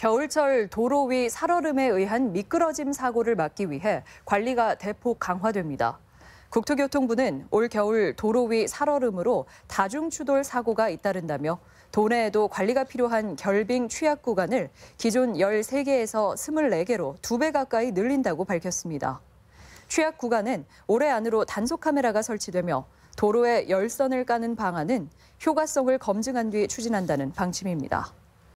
겨울철 도로 위 살얼음에 의한 미끄러짐 사고를 막기 위해 관리가 대폭 강화됩니다. 국토교통부는 올 겨울 도로 위 살얼음으로 다중추돌 사고가 잇따른다며 도내에도 관리가 필요한 결빙 취약 구간을 기존 13개에서 24개로 2배 가까이 늘린다고 밝혔습니다. 취약 구간은 올해 안으로 단속 카메라가 설치되며 도로에 열선을 까는 방안은 효과성을 검증한 뒤 추진한다는 방침입니다.